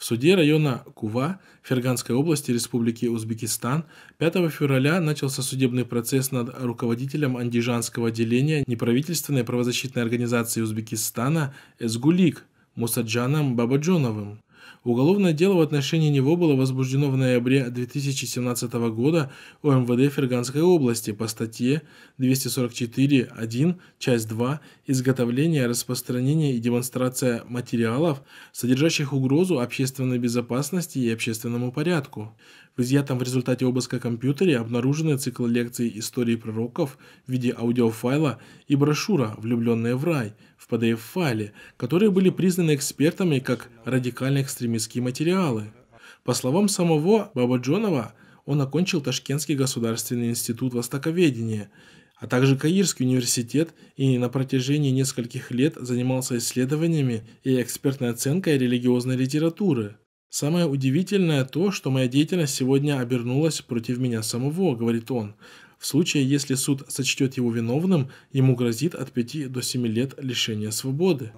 в суде района Кува Ферганской области Республики Узбекистан 5 февраля начался судебный процесс над руководителем Андижанского отделения неправительственной правозащитной организации Узбекистана Эсгулик Мусаджаном Бабаджоновым. Уголовное дело в отношении него было возбуждено в ноябре 2017 года у МВД Ферганской области по статье 244.1, часть 2 «Изготовление, распространение и демонстрация материалов, содержащих угрозу общественной безопасности и общественному порядку». В изъятом в результате обыска компьютере обнаружены цикл лекций истории пророков в виде аудиофайла и брошюра «Влюбленные в рай» в PDF-файле, которые были признаны экспертами как радикально-экстремистские материалы. По словам самого Бабаджонова, он окончил Ташкентский государственный институт востоковедения, а также Каирский университет и на протяжении нескольких лет занимался исследованиями и экспертной оценкой религиозной литературы. Самое удивительное то, что моя деятельность сегодня обернулась против меня самого, говорит он. В случае, если суд сочтет его виновным, ему грозит от 5 до 7 лет лишения свободы.